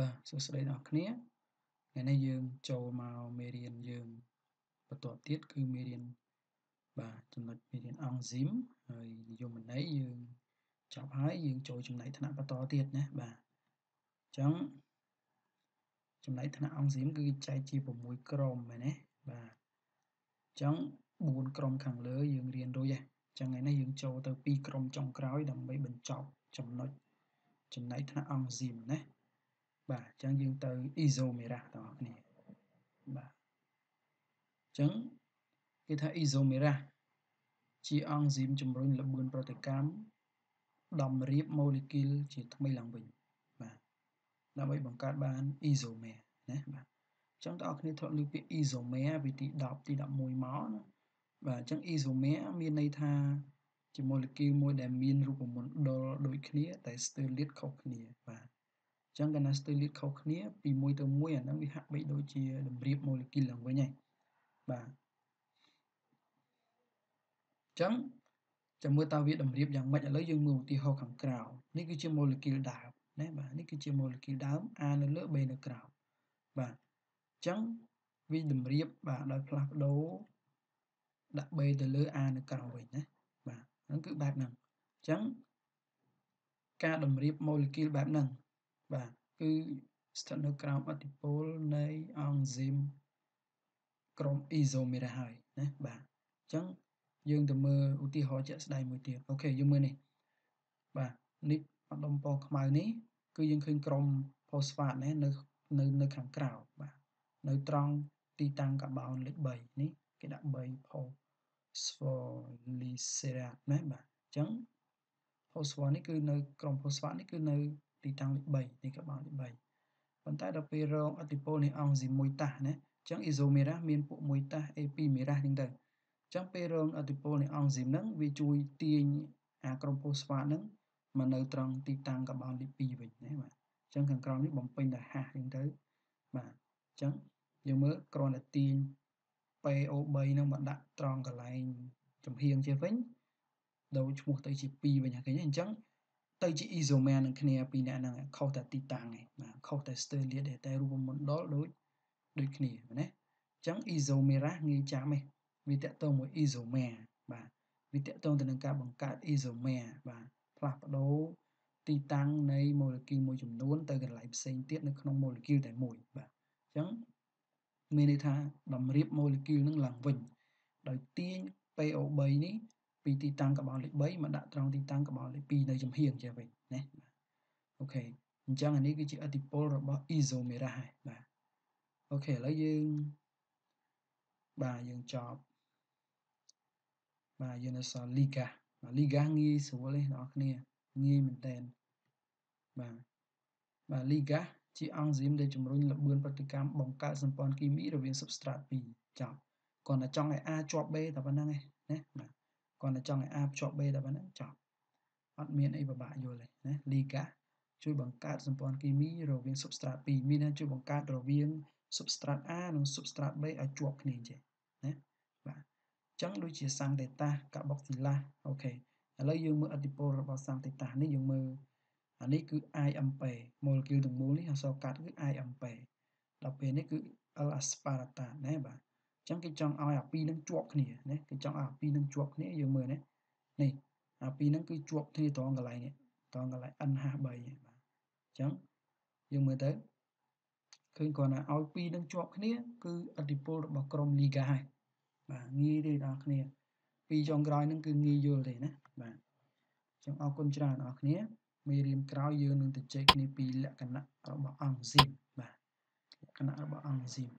បាទសួស្តីអ្នកគ្នាថ្ងៃនេះយើងចូលមកមេរៀនយើងបន្តទៀតគឺមេរៀនបាទចំណុចមេរៀនអង់ស៊ីមហើយនិយមន័យយើងចប់ហើយយើងចូលចំណៃថ្នាក់បន្តទៀតណាបាទអញ្ចឹងចំណៃថ្នាក់អង់ស៊ីមគឺចែកជា6ក្រុមហ្នឹងណាបាទអញ្ចឹង4ក្រុមខាងលើ យើងរៀនរួចហើយអញ្ចឹងថ្ងៃនេះយើង ចូលទៅ2ក្រុមចុងក្រោយដើម្បីបញ្ចប់ចំណុចចំណៃថ្នាក់អង់ស៊ីមណាបាទអញ្ចឹងយើងទៅ isomerase ទាំងអស់គ្នាបាទអញ្ចឹងគេថា isomerase ជាអង់ស៊ីមជំរុញល្បឿនប្រតិកម្មដំរៀបម៉ូលេគុលជាថ្មីឡើងវិញបាទដើម្បីបង្កើតបាន isomer ណាបាទអញ្ចឹងបងប្អូនគ្នាធ្លាប់លើកពាក្យ isomer ពីទី10ទី11មកណាបាទអញ្ចឹង isomer មានន័យថា ជាម៉ូលេគុលមួយដែលមានរូបមន្តដុលដូចគ្នា តែស្ទើរលាតខុសគ្នាបាទចឹងកាលណាស្ទើរលាតខុសគ្នា ពីមួយទៅមួយអាហ្នឹងវាហាក់បីដូចជាតម្រៀបម៉ូលេគុលឡើងវិញហើយបាទចឹងចាំមើលតើវាតម្រៀបយ៉ាងម៉េចឥឡូវយើងមើលឧទាហរណ៍ខាងក្រៅនេះគឺជាម៉ូលេគុលដើមណាបាទនេះគឺជាម៉ូលេគុលដើម A នៅលើ B នៅក្រៅបាទចឹងវាតម្រៀបបាទដោយផ្លាស់ប្ដូរដាក់ B ទៅលើ A នៅក្រៅវិញណាបាទហ្នឹងគឺបែបហ្នឹងចឹងការតម្រៀបម៉ូលេគុលបែបហ្នឹងបាទគឺស្ថិតនៅក្រោមអតិពលនៃអង់ស៊ីមក្រុមអ៊ីសូមេរ៉ាហើយណាបាទអញ្ចឹងយើងទៅមើលឧទាហរណ៍ជាក់ស្ដែងមួយទៀតអូខេយើងមើលនេះបាទនេះអដុំពណ៌ខ្មៅនេះគឺយើងឃើញក្រុមផូស្វាតណានៅនៅនៅ ខាងក្រៅបាទនៅត្រង់ ទីតាំងកាបោនលេខ3នេះគេដាក់3ផូស្វលីសេរ៉ាណាបាទអញ្ចឹងផូស្វានេះគឺនៅក្រុមផូស្វាត នេះគឺនៅទីតាំងលេខ3ទីកប៉ាល់លេខ3ប៉ុន្តែដល់ពេលរងអតិពលនៃអង្គស៊ីមួយតាសណាអញ្ចឹងអ៊ីសូមេរ៉ាសមានពួកមួយតាស A2 មេរ៉ាសហ្នឹងទៅអញ្ចឹងពេលរងអតិពលនៃអង្គស៊ីមហ្នឹងវាជួយទាញអាក្រុមពោះស្វាហ្នឹងមកនៅត្រង់ទីតាំងកប៉ាល់លេខ2វិញណាបាទអញ្ចឹងខាងក្រោមនេះបំពេញដោយហាស់ហ្នឹងទៅបាទអញ្ចឹងយើងមើលគ្រាន់តែទាញ PO3 ហ្នឹងមកដាក់ត្រង់កន្លែងចំហៀងជាវិញដូរឈ្មោះទៅជា2វិញហ្នឹងឃើញអញ្ចឹងទៅជា Isomer នឹងគ្នាពីរអ្នកហ្នឹងខុសតែទីតាំងឯងបាទខុសតែ stellate ទេតែរូបមណ្ឌលដូចដូចគ្នាណាអញ្ចឹង Isomerase ងាយចាំឯងវាតកតងមួយ Isomer បាទវាតកតងទៅនឹងការបង្កើត Isomer បាទផ្លាស់ប្ដូរទីតាំងនៃម៉ូលេគុលមួយចំនួនទៅកន្លែងផ្សេងទៀតនៅក្នុងម៉ូលេគុលតែមួយបាទអញ្ចឹងមានន័យថាតម្រៀបម៉ូលេគុលនឹងឡើងវិញដោយទាញ PO3 នេះពីទីតាំងកំបោរលេខ3មកដាក់ត្រង់ទីតាំងកំបោរលេខ2នៅចំហៀងចេះវិញណាអូខេអញ្ចឹងអានេះគឺជាអតិពលរបស់ isomera ហើយបាទអូខេឥឡូវយើងបាទយើងចប់បាទយើងនៅសល់ liga បាទ liga ងាយស្រួលទេបងប្អូនងាយមែនតើបាទបាទ liga ជាអង់ស៊ីមដែលជំរុញល្បឿនប្រតិកម្មបង្កើតសម្ព័ន្ធគីមីរវាង substrate 2ចប់គាត់តែចង់ឲ្យ A ជាប់ B តែប៉ុណ្្នឹងឯងណាបាទគាត់តែចង់ឲ្យ A ភ្ជាប់ B តែប៉ុណ្ណឹងចប់អត់មានអីពិបាកយល់ទេណាលីកា ជួយបង្កើតសម្ព័ន្ធគីមីរវាង substrate 2មានន័យជួយបង្កើតរវាង substrate A និង substrate B ឲ្យជាប់គ្នាចេះណាបាទអញ្ចឹងដូចជាសាំងតេតាកាបុកស៊ីឡាអូខេឥឡូវយើងមើលអតិពលរបស់សាំងតេតានេះយើងមើលអានេះគឺ IMP ម៉ូលេគុលទាំងមូលនេះអក្សរកាត់គឺ IMP ដល់ពេលនេះគឺ L aspartate ណាបាទចឹងគេចង់ឲ្យអាពីរនឹងជាប់គ្នាណាគេចង់ឲ្យអាពីរនឹងជាប់គ្នាយើងមើលណានេះអាពីរនឹងគឺជាប់គ្នាត្រង់កន្លែងនេះត្រង់កន្លែង N53 បាទចឹងយើងមើលទៅឃើញគាត់ណាឲ្យពីរនឹងជាប់គ្នា គឺអតិពលរបស់ក្រុមលីហ្គាហើយបាទងាយទេដល់គ្នាពីរចុងក្រោយនឹងគឺងាយយល់ទេណាបាទចឹងអរគុណច្រើនអរគ្នាមេរៀនក្រោយយើងនឹងទៅចែកគ្នាពីលក្ខណៈរបស់អង្គស៊ីមបាទលក្ខណៈរបស់អង្គស៊ីម